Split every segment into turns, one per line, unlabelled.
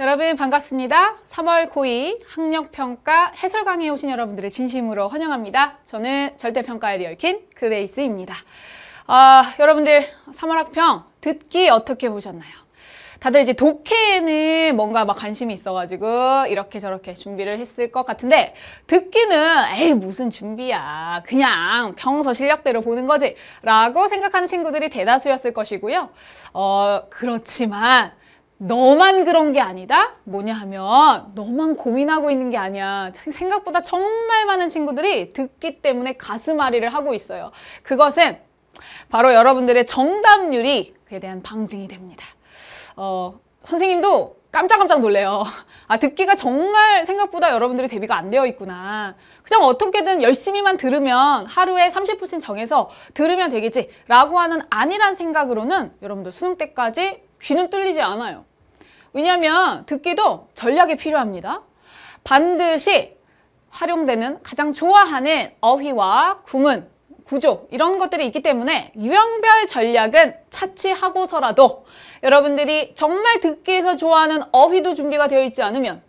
여러분 반갑습니다. 3월 고2 학력평가 해설 강의에 오신 여러분들을 진심으로 환영합니다. 저는 절대평가의 리얼킨 그레이스입니다. 아, 여러분들 3월 학평 듣기 어떻게 보셨나요? 다들 이제 독해에는 뭔가 막 관심이 있어가지고 이렇게 저렇게 준비를 했을 것 같은데 듣기는 에이 무슨 준비야 그냥 평소 실력대로 보는 거지 라고 생각하는 친구들이 대다수였을 것이고요 어 그렇지만 너만 그런 게 아니다? 뭐냐 하면 너만 고민하고 있는 게 아니야. 생각보다 정말 많은 친구들이 듣기 때문에 가슴앓이를 하고 있어요. 그것은 바로 여러분들의 정답률이 그에 대한 방증이 됩니다. 어, 선생님도 깜짝깜짝 놀래요. 아, 듣기가 정말 생각보다 여러분들이 대비가 안 되어 있구나. 그냥 어떻게든 열심히만 들으면 하루에 30분씩 정해서 들으면 되겠지. 라고 하는 아니란 생각으로는 여러분들 수능 때까지 귀는 뚫리지 않아요. 왜냐하면 듣기도 전략이 필요합니다. 반드시 활용되는 가장 좋아하는 어휘와 구문, 구조 이런 것들이 있기 때문에 유형별 전략은 차치하고서라도 여러분들이 정말 듣기에서 좋아하는 어휘도 준비가 되어 있지 않으면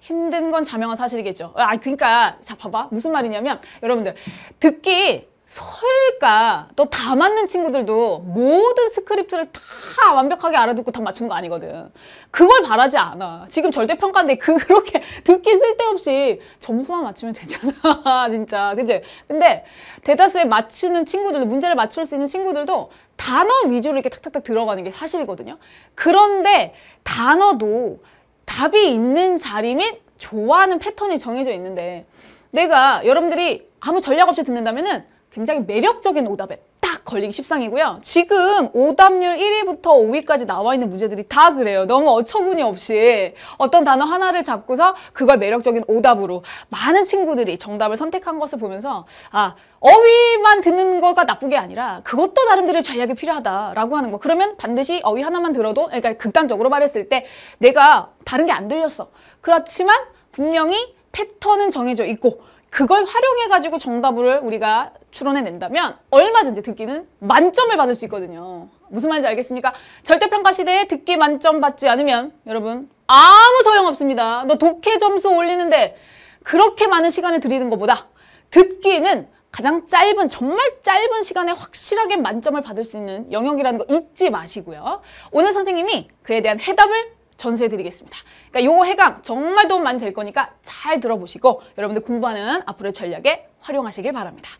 힘든 건 자명한 사실이겠죠. 아, 그러니까 자 봐봐 무슨 말이냐면 여러분들 듣기 설까 또 다 맞는 친구들도 모든 스크립트를 다 완벽하게 알아듣고 다 맞추는 거 아니거든 그걸 바라지 않아 지금 절대평가인데 그, 그렇게 듣기 쓸데없이 점수만 맞추면 되잖아 진짜 그치? 근데 대다수의 맞추는 친구들도 문제를 맞출 수 있는 친구들도 단어 위주로 이렇게 탁탁탁 들어가는 게 사실이거든요 그런데 단어도 답이 있는 자리 및 좋아하는 패턴이 정해져 있는데 내가 여러분들이 아무 전략 없이 듣는다면은 굉장히 매력적인 오답에 딱 걸리기 십상이고요. 지금 오답률 1위부터 5위까지 나와 있는 문제들이 다 그래요. 너무 어처구니 없이 어떤 단어 하나를 잡고서 그걸 매력적인 오답으로 많은 친구들이 정답을 선택한 것을 보면서 아 어휘만 듣는 거가 나쁘게 아니라 그것도 나름대로 전략이 필요하다라고 하는 거. 그러면 반드시 어휘 하나만 들어도 그러니까 극단적으로 말했을 때 내가 다른 게 안 들렸어. 그렇지만 분명히 패턴은 정해져 있고 그걸 활용해가지고 정답을 우리가 추론해낸다면 얼마든지 듣기는 만점을 받을 수 있거든요. 무슨 말인지 알겠습니까? 절대평가 시대에 듣기 만점 받지 않으면 여러분 아무 소용없습니다. 너 독해 점수 올리는데 그렇게 많은 시간을 들이는 것보다 듣기는 가장 짧은 정말 짧은 시간에 확실하게 만점을 받을 수 있는 영역이라는 거 잊지 마시고요. 오늘 선생님이 그에 대한 해답을 전수해드리겠습니다. 그러니까 요어 해강 정말 도움 많이 될 거니까 잘 들어보시고 여러분들 공부하는 앞으로의 전략에 활용하시길 바랍니다.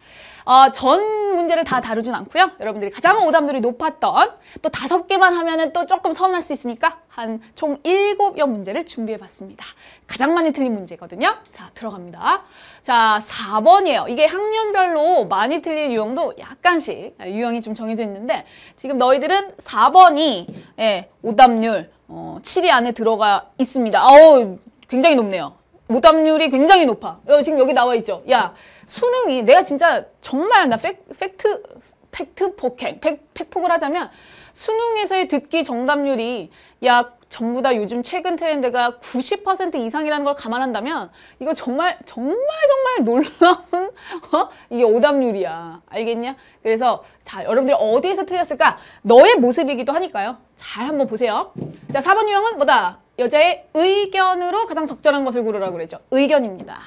어, 전 문제를 다 다루진 않고요. 여러분들이 가장 오답률이 높았던 또 다섯 개만 하면은 또 조금 서운할 수 있으니까 한 총 일곱 여 문제를 준비해봤습니다. 가장 많이 틀린 문제거든요. 자, 들어갑니다. 자, 사번이에요 이게 학년별로 많이 틀린 유형도 약간씩 유형이 좀 정해져 있는데 지금 너희들은 사번이 예, 오답률 어, 7위 안에 들어가 있습니다. 아우 굉장히 높네요. 모답률이 굉장히 높아. 어, 지금 여기 나와 있죠. 야 수능이 내가 진짜 정말 나 팩, 팩트 팩트 폭행 팩, 팩폭을 하자면 수능에서의 듣기 정답률이 약 전부 다 요즘 최근 트렌드가 90% 이상이라는 걸 감안한다면 이거 정말 정말 정말 놀라운 어? 이게 오답률이야 알겠냐? 그래서 자 여러분들이 어디에서 틀렸을까? 너의 모습이기도 하니까요 잘 한번 보세요 자 4번 유형은 뭐다? 여자의 의견으로 가장 적절한 것을 고르라고 그랬죠 의견입니다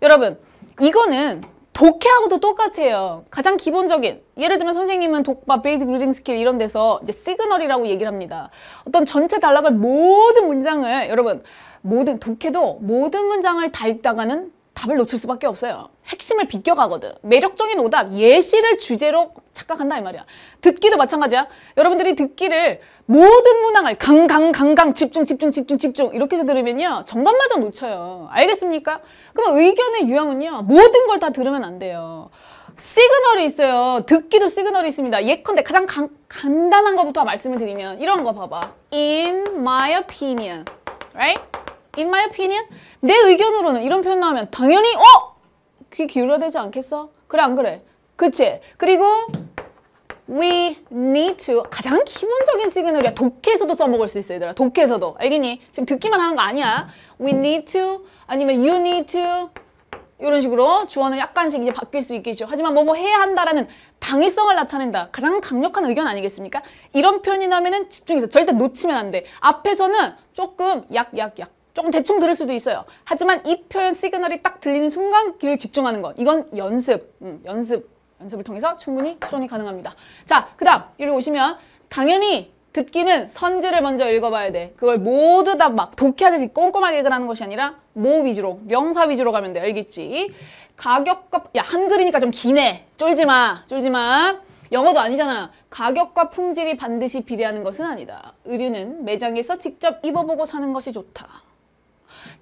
여러분 이거는 독해하고도 똑같아요. 가장 기본적인 예를 들면 선생님은 독바, 베이직 리딩 스킬 이런 데서 이제 시그널이라고 얘기를 합니다. 어떤 전체 단락을 모든 문장을 여러분 모든 독해도 모든 문장을 다 읽다가는 답을 놓칠 수밖에 없어요. 핵심을 비껴가거든. 매력적인 오답, 예시를 주제로 착각한다 이 말이야. 듣기도 마찬가지야. 여러분들이 듣기를 모든 문항을 강강강강 집중 집중 집중 집중 이렇게 해서 들으면요 정답마저 놓쳐요 알겠습니까? 그럼 의견의 유형은요 모든 걸 다 들으면 안 돼요 시그널이 있어요 듣기도 시그널이 있습니다 예컨대 가장 간, 간단한 것부터 말씀을 드리면 이런 거 봐봐 In my opinion right? In my opinion 내 의견으로는 이런 표현 나오면 당연히 어? 귀기울여 되지 않겠어? 그래 안 그래? 그치? 그리고 we need to 가장 기본적인 시그널이야 독해에서도 써먹을 수 있어 얘들아 독해에서도 알겠니? 지금 듣기만 하는 거 아니야 we need to 아니면 you need to 이런 식으로 주어는 약간씩 이제 바뀔 수 있겠죠 하지만 뭐 뭐 해야 한다라는 당위성을 나타낸다 가장 강력한 의견 아니겠습니까? 이런 표현이 나면은 집중해서 절대 놓치면 안돼 앞에서는 조금 약약약 조금 대충 들을 수도 있어요 하지만 이 표현 시그널이 딱 들리는 순간 귀를 집중하는 것 이건 연습 음, 연습 연습을 통해서 충분히 수정이 가능합니다. 자, 그 다음 이리 오시면 당연히 듣기는 선지를 먼저 읽어봐야 돼. 그걸 모두 다 막 독해하듯이 꼼꼼하게 읽으라는 것이 아니라 모 위주로, 명사 위주로 가면 돼. 알겠지? 가격과, 야, 한글이니까 좀 기네. 쫄지 마, 쫄지 마. 영어도 아니잖아. 가격과 품질이 반드시 비례하는 것은 아니다. 의류는 매장에서 직접 입어보고 사는 것이 좋다.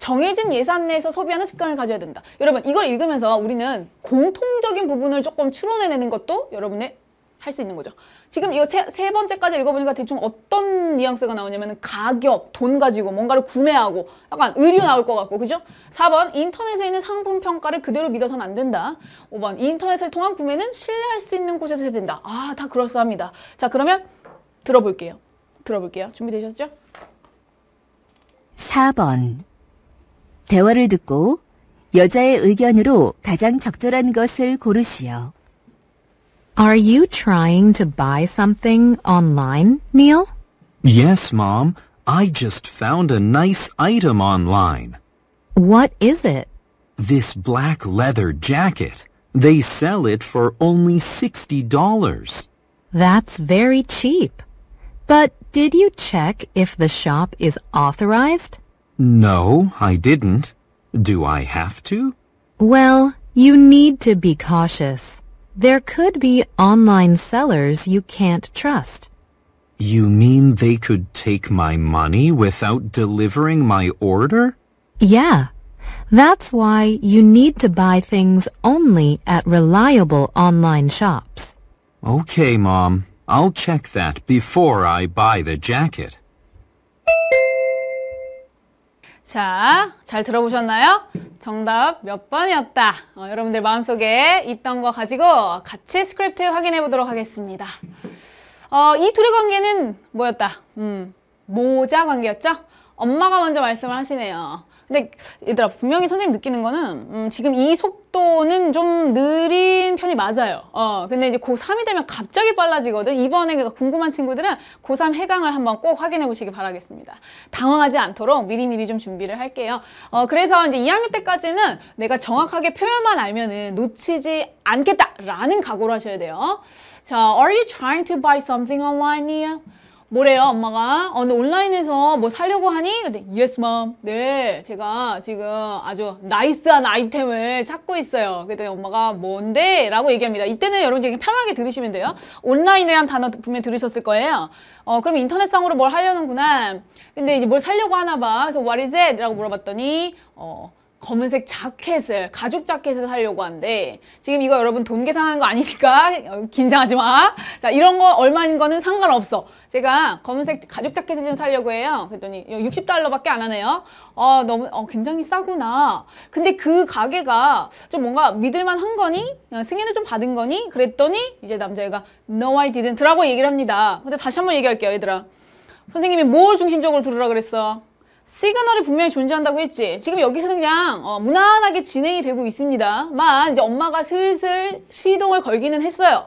정해진 예산 내에서 소비하는 습관을 가져야 된다. 여러분 이걸 읽으면서 우리는 공통적인 부분을 조금 추론해내는 것도 여러분의 할 수 있는 거죠. 지금 이거 세, 세 번째까지 읽어보니까 대충 어떤 뉘앙스가 나오냐면 가격, 돈 가지고 뭔가를 구매하고 약간 의류 나올 것 같고 그죠? 4번 인터넷에 있는 상품 평가를 그대로 믿어서는 안 된다. 5번 인터넷을 통한 구매는 신뢰할 수 있는 곳에서 해야 된다. 아, 다그렇싸합니다 자, 그러면 들어볼게요. 들어볼게요. 준비되셨죠?
4번 대화를 듣고 여자의 의견으로 가장 적절한 것을
고르시오. Are you trying to buy something online, Neil?
Yes, Mom. I just found a nice item online.
What is it?
This black leather jacket. They sell it for only $60.
That's very cheap. But did you check if the shop is authorized?
No, I didn't. Do I have to?
Well, you need to be cautious. There could be online sellers you can't trust.
You mean they could take my money without delivering my order?
Yeah. That's why you need to buy things only at reliable online shops.
Okay, Mom. I'll check that before I buy the jacket.
자, 잘 들어보셨나요? 정답 몇 번이었다. 어, 여러분들 마음속에 있던 거 가지고 같이 스크립트 확인해 보도록 하겠습니다. 어, 이 둘의 관계는 뭐였다? 음, 모자 관계였죠? 엄마가 먼저 말씀을 하시네요. 근데 얘들아 분명히 선생님 느끼는 거는 음, 지금 이 속도는 좀 느린 편이 맞아요. 어, 근데 이제 고3이 되면 갑자기 빨라지거든. 이번에 그 궁금한 친구들은 고3 해강을 한번 꼭 확인해 보시기 바라겠습니다. 당황하지 않도록 미리미리 좀 준비를 할게요. 어, 그래서 이제 2학년 때까지는 내가 정확하게 표현만 알면은 놓치지 않겠다라는 각오를 하셔야 돼요. 자, are you trying to buy something online, Nia? 뭐래요 엄마가? 어, 너 온라인에서 뭐 사려고 하니? 근데 yes 네 제가 지금 아주 나이스한 아이템을 찾고 있어요. 그때 엄마가 뭔데? 라고 얘기합니다. 이때는 여러분 되게 편하게 들으시면 돼요. 온라인이란 단어 분명히 들으셨을 거예요. 어 그럼 인터넷상으로 뭘 하려는구나. 근데 이제 뭘 사려고 하나 봐. 그래서 what is it? 라고 물어봤더니 어 검은색 자켓을 가죽 자켓을 사려고 한데 지금 이거 여러분 돈 계산하는 거 아니니까 긴장하지 마. 자 이런 거 얼마인 거는 상관없어. 제가 검은색 가죽 자켓을 좀 사려고 해요. 그랬더니 60달러밖에 안 하네요. 어 너무 어 굉장히 싸구나. 근데 그 가게가 좀 뭔가 믿을만 한 거니? 어, 승인을 좀 받은 거니? 그랬더니 이제 남자애가 No I didn't 라고 얘기를 합니다. 근데 다시 한 번 얘기할게요 얘들아. 선생님이 뭘 중심적으로 들으라 그랬어? 시그널이 분명히 존재한다고 했지 지금 여기서 그냥 어, 무난하게 진행이 되고 있습니다 만 이제 엄마가 슬슬 시동을 걸기는 했어요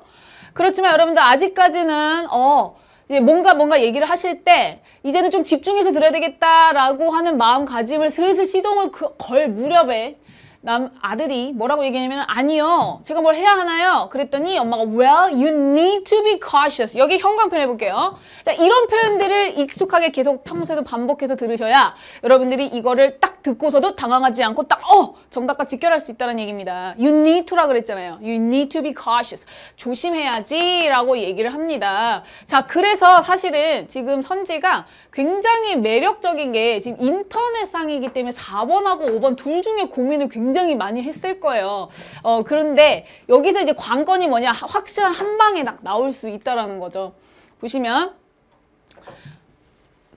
그렇지만 여러분들 아직까지는 어 이제 뭔가 뭔가 얘기를 하실 때 이제는 좀 집중해서 들어야 되겠다라고 하는 마음가짐을 슬슬 시동을 그, 걸 무렵에 남 아들이 뭐라고 얘기하냐면 아니요 제가 뭘 해야 하나요? 그랬더니 엄마가 well you need to be cautious 여기 형광펜 해볼게요 자 이런 표현들을 익숙하게 계속 평소에도 반복해서 들으셔야 여러분들이 이거를 딱 듣고서도 당황하지 않고 딱 어 정답과 직결할 수 있다는 얘기입니다 you need to라 그랬잖아요 you need to be cautious 조심해야지 라고 얘기를 합니다 자 그래서 사실은 지금 선지가 굉장히 매력적인 게 지금 인터넷상이기 때문에 4번하고 5번 둘 중에 고민을 굉장히 굉장히 많이 했을 거예요. 어, 그런데 여기서 이제 관건이 뭐냐 확실한 한 방에 딱 나올 수 있다라는 거죠. 보시면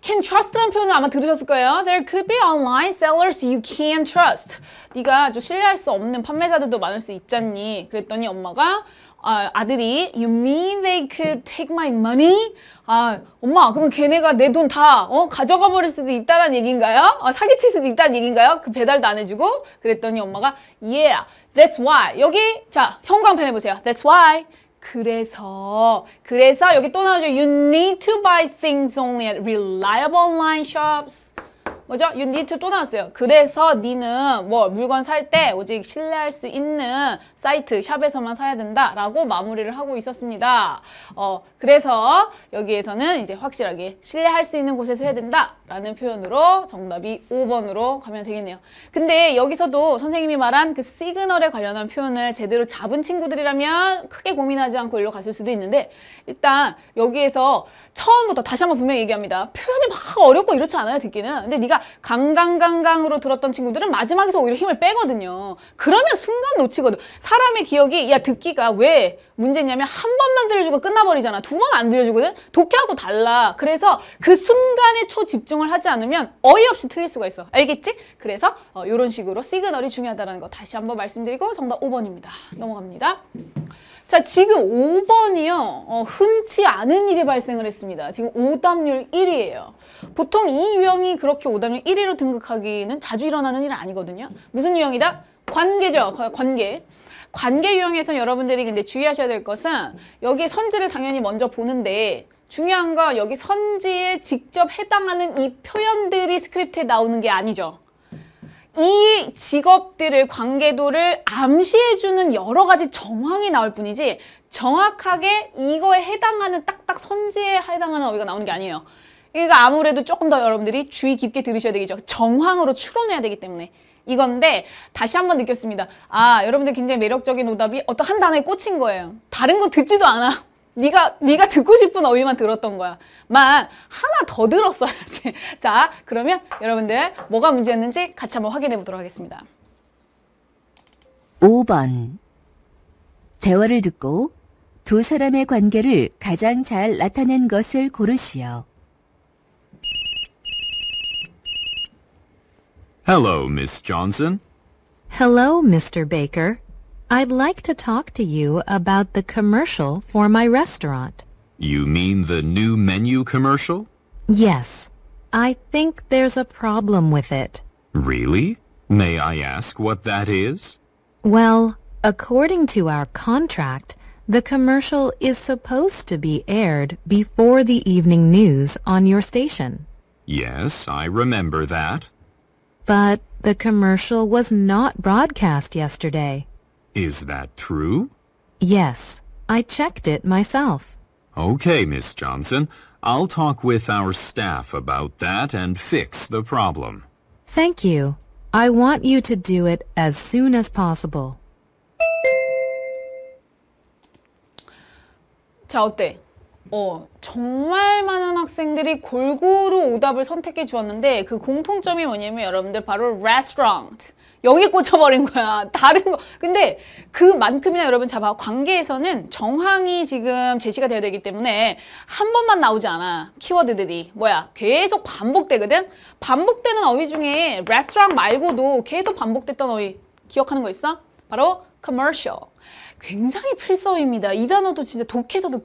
can trust라는 표현을 아마 들으셨을 거예요. There could be online sellers you can trust. 네가 좀 신뢰할 수 없는 판매자들도 많을 수 있잖니. 그랬더니 엄마가 아, 아들이 You mean they could take my money? 아, 엄마, 그러면 걔네가 내 돈 다, 어, 가져가 버릴 수도 있다는 얘기인가요? 아, 사기칠 수도 있다는 얘기인가요? 그 배달도 안 해주고? 그랬더니 엄마가, yeah, that's why. 여기, 자, 형광펜 해보세요. That's why. 그래서 그래서 여기 또 나오죠. You need to buy things only at reliable online shops. 뭐죠? You need to 또 나왔어요. 그래서 니는 뭐 물건 살 때 오직 신뢰할 수 있는 사이트 샵에서만 사야 된다라고 마무리를 하고 있었습니다. 어, 그래서 여기에서는 이제 확실하게 신뢰할 수 있는 곳에서 해야 된다라는 표현으로 정답이 5번으로 가면 되겠네요. 근데 여기서도 선생님이 말한 그 시그널에 관련한 표현을 제대로 잡은 친구들이라면 크게 고민하지 않고 일로 갔을 수도 있는데 일단 여기에서 처음부터 다시 한번 분명히 얘기합니다. 표현이 막 어렵고 이렇지 않아요 듣기는. 근데 네가 강강강강으로 들었던 친구들은 마지막에서 오히려 힘을 빼거든요. 그러면 순간 놓치거든. 사람의 기억이 야 듣기가 왜 문제냐면 한 번만 들려주고 끝나버리잖아. 두 번 안 들려주거든. 독해하고 달라. 그래서 그 순간에 초집중을 하지 않으면 어이없이 틀릴 수가 있어. 알겠지? 그래서 어, 이런 식으로 시그널이 중요하다는 거 다시 한번 말씀드리고 정답 5번입니다. 넘어갑니다. 자 지금 5번이요. 어, 흔치 않은 일이 발생을 했습니다. 지금 오답률 1위예요. 보통 이 유형이 그렇게 오답률 1위로 등극하기는 자주 일어나는 일은 아니거든요. 무슨 유형이다? 관계죠. 관계. 관계 유형에선 여러분들이 근데 주의하셔야 될 것은 여기 선지를 당연히 먼저 보는데 중요한 건 여기 선지에 직접 해당하는 이 표현들이 스크립트에 나오는 게 아니죠. 이 직업들을 관계도를 암시해주는 여러 가지 정황이 나올 뿐이지 정확하게 이거에 해당하는 딱딱 선지에 해당하는 어휘가 나오는 게 아니에요. 그러니까 아무래도 조금 더 여러분들이 주의 깊게 들으셔야 되겠죠. 정황으로 추론해야 되기 때문에. 이건데 다시 한번 느꼈습니다. 아 여러분들 굉장히 매력적인 오답이 어떤 한 단어에 꽂힌 거예요. 다른 건 듣지도 않아. 네가 네가 듣고 싶은 어휘만 들었던 거야. 만 하나 더 들었어야지. 자 그러면 여러분들 뭐가 문제였는지 같이 한번 확인해 보도록 하겠습니다.
5번 대화를 듣고 두 사람의 관계를 가장 잘 나타낸 것을
고르시오.
Hello, Miss Johnson.
Hello, Mr. Baker. I'd like to talk to you about the commercial for my restaurant.
You mean the new menu commercial?
Yes. I think there's a problem with it.
Really? May I ask what that is?
Well, according to our contract, the commercial is supposed to be aired before the evening news on your station.
Yes, I remember that.
But the commercial was not broadcast yesterday.
Is that true?
Yes, I checked it myself.
Okay, Miss Johnson. I'll talk with our staff about that and fix the problem.
Thank you. I want you to do it as soon as possible.
자, 어때? 어, 정말 많은 학생들이 골고루 오답을 선택해 주었는데 그 공통점이 뭐냐면 여러분들 바로 restaurant 여기 꽂혀버린 거야 다른 거 근데 그만큼이나 여러분 잡아 관계에서는 정황이 지금 제시가 되어야 되기 때문에 한 번만 나오지 않아 키워드들이 뭐야 계속 반복되거든 반복되는 어휘 중에 restaurant 말고도 계속 반복됐던 어휘 기억하는 거 있어? 바로 commercial 굉장히 필서입니다이 단어도 진짜 독해서도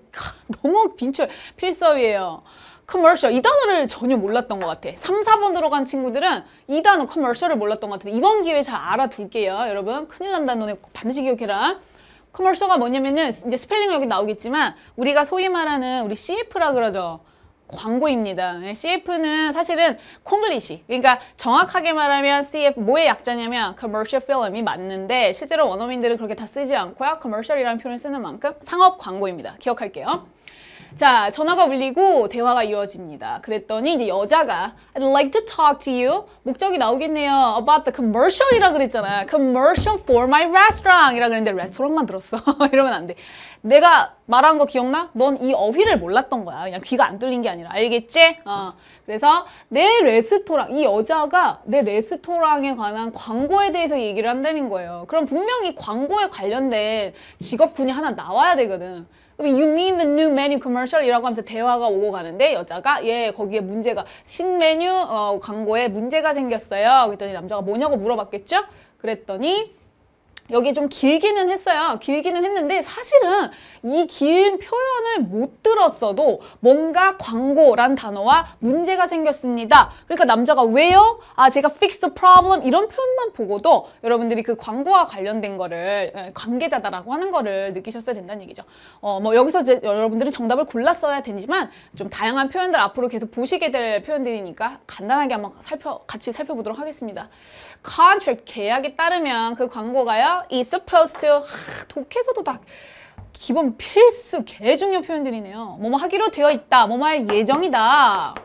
너무 빈출 필서예요 커머셜 이 단어를 전혀 몰랐던 것 같아 3, 4번 들어간 친구들은 이 단어 커머셜을 몰랐던 것 같은데 이번 기회에 잘 알아둘게요 여러분 큰일 난다는 너네 반드시 기억해라 커머셜가 뭐냐면은 이제 스펠링은 여기 나오겠지만 우리가 소위 말하는 우리 CF라 그러죠 광고입니다. 네, CF는 사실은 콩글리시 그러니까 정확하게 말하면 CF 뭐의 약자냐면 commercial film이 맞는데 실제로 원어민들은 그렇게 다 쓰지 않고요. commercial이라는 표현을 쓰는 만큼 상업 광고입니다. 기억할게요. 자, 전화가 울리고 대화가 이루어집니다. 그랬더니 이제 여자가 I'd like to talk to you. 목적이 나오겠네요. About the commercial이라 그랬잖아. Commercial for my restaurant. 이라 그랬는데 레스토랑만 들었어. 이러면 안 돼. 내가 말한 거 기억나? 넌 이 어휘를 몰랐던 거야. 그냥 귀가 안 뚫린 게 아니라. 알겠지? 어. 그래서 내 레스토랑, 이 여자가 내 레스토랑에 관한 광고에 대해서 얘기를 한다는 거예요. 그럼 분명히 광고에 관련된 직업군이 하나 나와야 되거든. 그럼 you mean the new menu commercial? 이라고 하면서 대화가 오고 가는데 여자가 예 거기에 문제가 신메뉴 어, 광고에 문제가 생겼어요. 그랬더니 남자가 뭐냐고 물어봤겠죠? 그랬더니 여기 좀 길기는 했어요. 길기는 했는데 사실은 이 긴 표현을 못 들었어도 뭔가 광고란 단어와 문제가 생겼습니다. 그러니까 남자가 왜요? 아 제가 fix the problem 이런 표현만 보고도 여러분들이 그 광고와 관련된 거를 예, 관계자다라고 하는 거를 느끼셨어야 된다는 얘기죠. 어 뭐 여기서 이제 여러분들이 정답을 골랐어야 되지만 좀 다양한 표현들 앞으로 계속 보시게 될 표현들이니까 간단하게 한번 살펴 같이 살펴보도록 하겠습니다. contract 계약에 따르면 그 광고가요. 그래서 이 supposed to 하, 독해서도 다 기본 필수 개중요 표현들이네요. 뭐뭐 하기로 되어 있다. 뭐뭐 할 예정이다.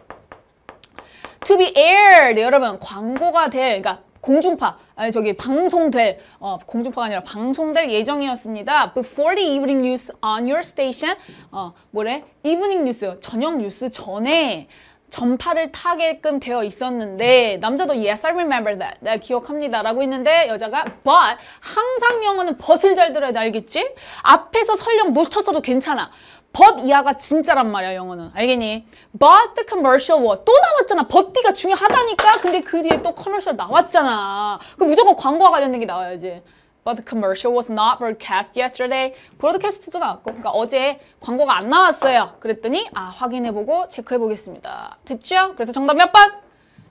To be aired 여러분 광고가 될 그러니까 공중파 아니 저기 방송될 어, 공중파가 아니라 방송될 예정이었습니다. Before the evening news on your station 어 뭐래? evening news 저녁 뉴스 전에 전파를 타게끔 되어 있었는데 남자도 yes I remember that 내가 기억합니다 라고 했는데 여자가 but 항상 영어는 but을 잘 들어야 돼 알겠지? 앞에서 설령 놓쳤어도 괜찮아 but 이하가 진짜란 말이야 영어는 알겠니? but the commercial was 또 나왔잖아 버티가 중요하다니까 근데 그 뒤에 또 커머셜 나왔잖아 그 무조건 광고와 관련된 게 나와야지 But the commercial was not broadcast yesterday. b r o a d c 도 나왔고, 그러니까 어제 광고가 안 나왔어요. 그랬더니 아 확인해보고 체크해보겠습니다. 됐죠? 그래서 정답 몇 번?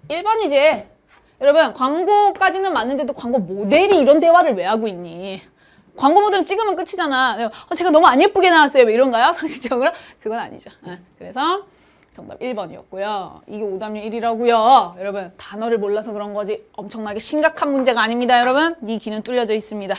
1번이지. 여러분 광고까지는 맞는데도 광고 모델이 이런 대화를 왜 하고 있니? 광고 모델은 찍으면 끝이잖아. 어, 제가 너무 안 예쁘게 나왔어요. 이런가요? 상식적으로? 그건 아니죠. 어, 그래서 정답 1번이었고요. 이게 오답률 1이라고요. 여러분 단어를 몰라서 그런 거지 엄청나게 심각한 문제가 아닙니다. 여러분 이 귀는 뚫려져 있습니다.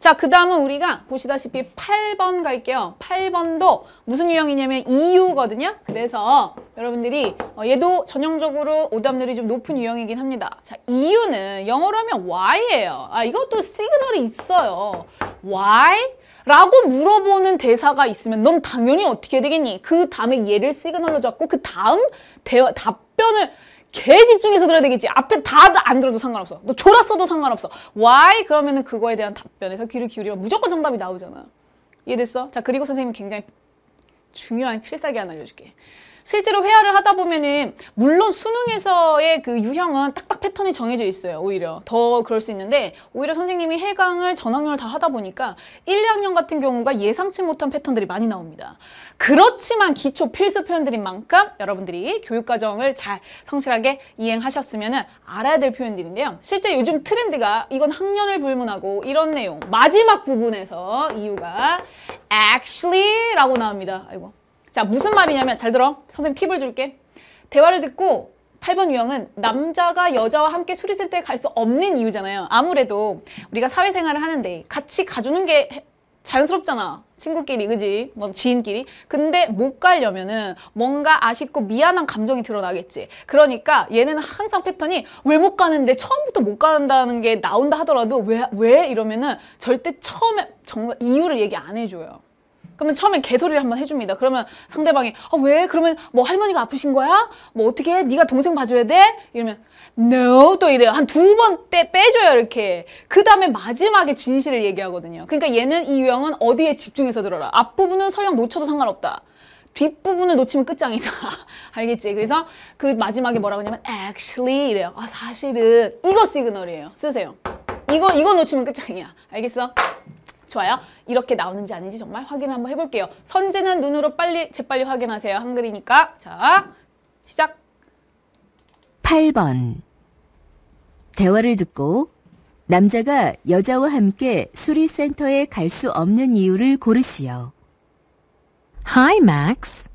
자그 다음은 우리가 보시다시피 8번 갈게요. 8번도 무슨 유형이냐면 이유거든요 그래서 여러분들이 어, 얘도 전형적으로 오답률이 좀 높은 유형이긴 합니다. 자이유는 영어로 하면 Y예요. 아 이것도 시그널이 있어요. Y 라고 물어보는 대사가 있으면 넌 당연히 어떻게 되겠니? 그 다음에 얘를 시그널로 잡고 그 다음 대화, 답변을 개 집중해서 들어야 되겠지. 앞에 다 안 들어도 상관없어. 너 졸았어도 상관없어. Why? 그러면은 그거에 대한 답변에서 귀를 기울이면 무조건 정답이 나오잖아. 이해됐어? 자, 그리고 선생님이 굉장히 중요한 필살기 하나 알려줄게. 실제로 회화를 하다 보면은 물론 수능에서의 그 유형은 딱딱 패턴이 정해져 있어요. 오히려 더 그럴 수 있는데 오히려 선생님이 해강을 전학년을 다 하다 보니까 1, 2학년 같은 경우가 예상치 못한 패턴들이 많이 나옵니다. 그렇지만 기초 필수 표현들인 만큼 여러분들이 교육과정을 잘 성실하게 이행하셨으면 알아야 될 표현들인데요. 실제 요즘 트렌드가 이건 학년을 불문하고 이런 내용 마지막 부분에서 이유가 actually라고 나옵니다. 아이고 자 무슨 말이냐면 잘 들어 선생님 팁을 줄게 대화를 듣고 8번 유형은 남자가 여자와 함께 수리센터에 갈 수 없는 이유잖아요 아무래도 우리가 사회생활을 하는데 같이 가주는 게 자연스럽잖아 친구끼리 그지 뭐 지인끼리 근데 못 가려면은 뭔가 아쉽고 미안한 감정이 드러나겠지 그러니까 얘는 항상 패턴이 왜 못 가는데 처음부터 못 간다는 게 나온다 하더라도 왜 왜 이러면은 절대 처음에 정말 이유를 얘기 안 해줘요 그러면 처음에 개소리를 한번 해줍니다. 그러면 상대방이 아, 왜? 그러면 뭐 할머니가 아프신 거야? 뭐 어떻게 해? 네가 동생 봐줘야 돼? 이러면 no 또 이래요. 한 두 번 때 빼줘요 이렇게. 그 다음에 마지막에 진실을 얘기하거든요. 그러니까 얘는 이 유형은 어디에 집중해서 들어라. 앞부분은 설령 놓쳐도 상관없다. 뒷부분을 놓치면 끝장이다. 알겠지? 그래서 그 마지막에 뭐라고 하냐면 actually 이래요. 아 사실은 이거 시그널이에요. 쓰세요. 이거 이거 놓치면 끝장이야. 알겠어? 좋아요. 이렇게 나오는지 아닌지 정말 확인 한번 해볼게요. 선제는 눈으로 빨리 재빨리 확인하세요. 한글이니까. 자, 시작.
8번 대화를 듣고 남자가 여자와 함께 수리센터에 갈 수 없는
이유를 고르시오. Hi, Max.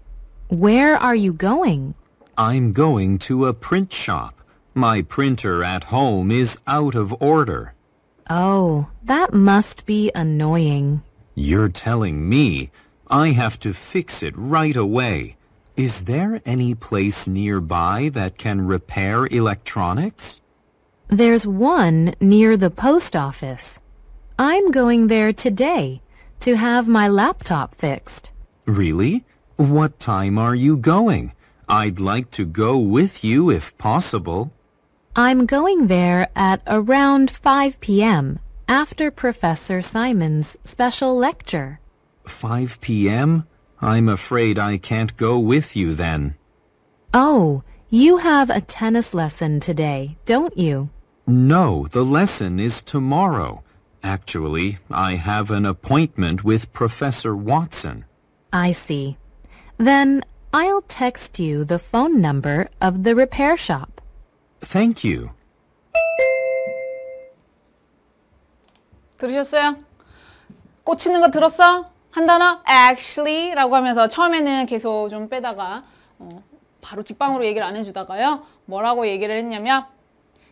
Where are you going?
I'm going to a print shop. My printer at home is out of order.
Oh, that must be annoying.
You're telling me I have to fix it right away. Is there any place nearby that can repair electronics?
There's one near the post office. I'm going there today to have my laptop fixed.
Really? What time are you going? I'd like to go with you if possible.
I'm going there at around 5 p.m. after Professor Simon's special lecture.
5 p.m.? I'm afraid I can't go with you then.
Oh, you have a tennis lesson today, don't you?
No, the lesson is tomorrow. Actually, I have an appointment with Professor Watson.
I see. Then I'll text you the phone number of the repair shop.
Thank you. 들으셨어요? 꽂히는 거 들었어? 한 단어 actually라고 하면서 처음에는 계속 좀 빼다가 어, 바로 직방으로 얘기를 안 해주다가요. 뭐라고 얘기를 했냐면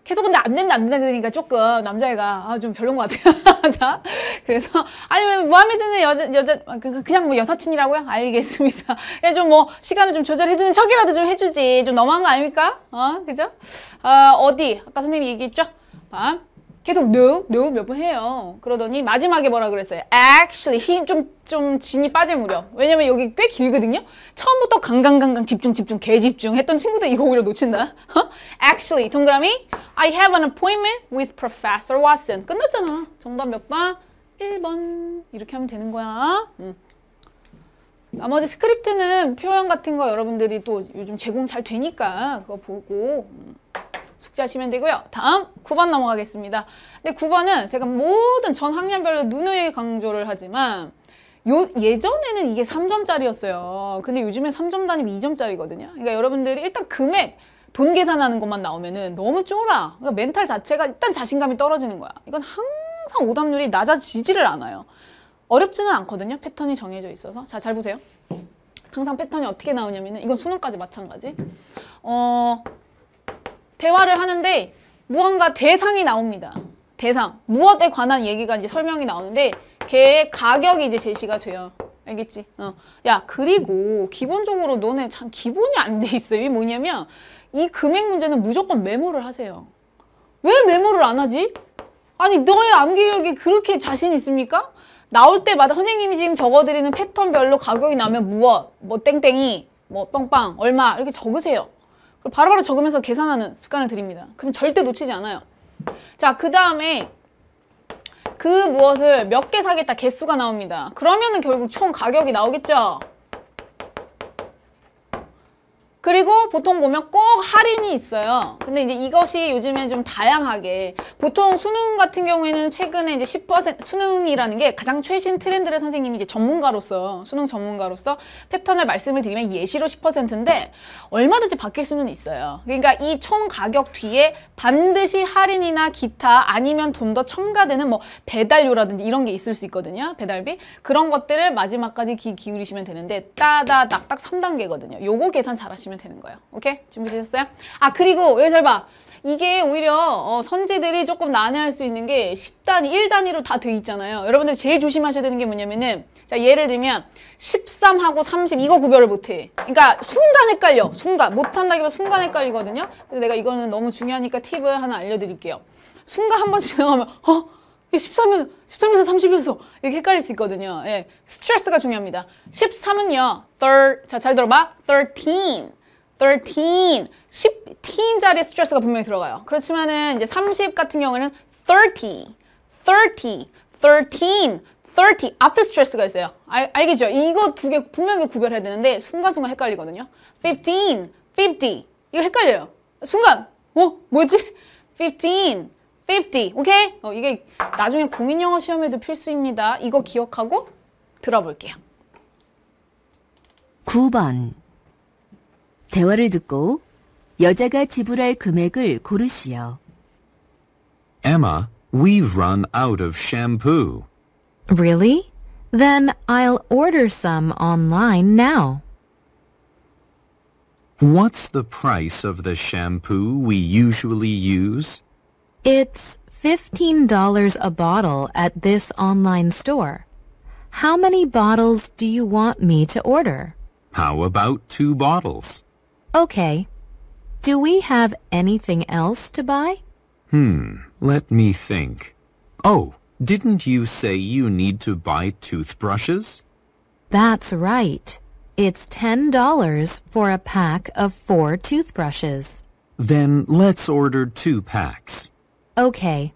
계속 근데 안 된다 안 된다 그러니까 조금 남자애가 아, 좀 별론 것 같아요. 자, 그래서 아니면 뭐, 뭐 마음에 드는 여자 여자 아, 그, 그, 그냥 뭐 여사친이라고요? 알겠습니다. 예, 좀뭐 시간을 좀 조절해주는 척이라도 좀 해주지 좀 너무한 거 아닙니까? 어, 그죠? 아, 어디 아까 선생님이 얘기했죠? 밤. 계속 no, no 몇 번 해요. 그러더니 마지막에 뭐라 그랬어요? actually 힘좀좀 좀 진이 빠질 무렵. 왜냐면 여기 꽤 길거든요. 처음부터 강강강강 집중 집중 개 집중 했던 친구도 이거 오히려 놓친다. 어? actually 동그라미 I have an appointment with Professor Watson. 끝났잖아. 정답 몇 번? 1번 이렇게 하면 되는 거야. 응. 나머지 스크립트는 표현 같은 거 여러분들이 또 요즘 제공 잘 되니까 그거 보고 숙제하시면 되고요. 다음 9번 넘어가겠습니다. 근데 9번은 제가 모든 전 학년별로 누누이 강조를 하지만 요 예전에는 이게 3점짜리였어요. 근데 요즘에 3점 단위이 2점짜리거든요. 그러니까 여러분들이 일단 금액 돈 계산하는 것만 나오면은 너무 쫄아. 그러니까 멘탈 자체가 일단 자신감이 떨어지는 거야. 이건 항상 오답률이 낮아지지를 않아요. 어렵지는 않거든요. 패턴이 정해져 있어서. 자, 잘 보세요. 항상 패턴이 어떻게 나오냐면은 이건 수능까지 마찬가지. 어, 대화를 하는데 무언가 대상이 나옵니다. 대상. 무엇에 관한 얘기가 이제 설명이 나오는데 걔의 가격이 이제 제시가 돼요. 알겠지? 어. 야, 그리고 기본적으로 너네 참 기본이 안 돼 있어요. 이게 뭐냐면 이 금액 문제는 무조건 메모를 하세요. 왜 메모를 안 하지? 아니, 너의 암기력이 그렇게 자신 있습니까? 나올 때마다 선생님이 지금 적어드리는 패턴별로 가격이 나면 무엇, 뭐 땡땡이, 뭐 빵빵, 얼마 이렇게 적으세요. 바로바로 적으면서 계산하는 습관을 드립니다 그럼 절대 놓치지 않아요. 자, 그 다음에 그 무엇을 몇 개 사겠다 개수가 나옵니다. 그러면은 결국 총 가격이 나오겠죠? 그리고 보통 보면 꼭 할인이 있어요. 근데 이제 이것이 요즘에 좀 다양하게 보통 수능 같은 경우에는 최근에 이제 10% 수능이라는 게 가장 최신 트렌드를 선생님이 이제 전문가로서 수능 전문가로서 패턴을 말씀을 드리면 예시로 10%인데 얼마든지 바뀔 수는 있어요. 그러니까 이 총 가격 뒤에 반드시 할인이나 기타 아니면 좀 더 첨가되는 뭐 배달료라든지 이런 게 있을 수 있거든요. 배달비 그런 것들을 마지막까지 귀 기울이시면 되는데 따다닥 딱 3단계거든요. 요거 계산 잘 하시면 맞춰주면 되는 거예요. 오케이? 준비되셨어요? 아 그리고 여기 잘 봐. 이게 오히려 어, 선제들이 조금 난해할 수 있는 게 10단위, 1단위로 다 돼 있잖아요. 여러분들 제일 조심하셔야 되는 게 뭐냐면은 자 예를 들면 13하고 30 이거 구별을 못해. 그러니까 순간 헷갈려. 순간. 못한다기보다 순간 헷갈리거든요. 그래서 내가 이거는 너무 중요하니까 팁을 하나 알려드릴게요. 순간 한번 지나가면 어? 13은, 13에서 30이었어. 이렇게 헷갈릴 수 있거든요. 예. 스트레스가 중요합니다. 13은요, t 자, 잘 들어봐. 13. thirteen. 10, teen자리에 스트레스가 분명히 들어가요. 그렇지만은 이제 30 같은 경우에는 thirty, thirty, thirteen, thirty 앞에 스트레스가 있어요. 알, 알겠죠? 이거 두 개 분명히 구별해야 되는데 순간순간 헷갈리거든요. fifteen, fifty 이거 헷갈려요. 순간 어? 뭐지? fifteen, f i 오케이? 어, 이게 나중에 공인영어 시험에도 필수입니다. 이거 기억하고 들어볼게요.
9번 대화를 듣고 여자가 지불할 금액을 고르시오.
Emma, we've run out of shampoo.
Really? Then I'll order some online now.
What's the price of the shampoo we usually use?
It's $15 a bottle at this online store. How many bottles do you want me to order?
How about two bottles?
Okay. Do we have anything else to buy?
Hmm, let me think. Oh, didn't you say you need to buy toothbrushes?
That's right. It's $10 for a pack of four toothbrushes.
Then let's order two packs.
Okay.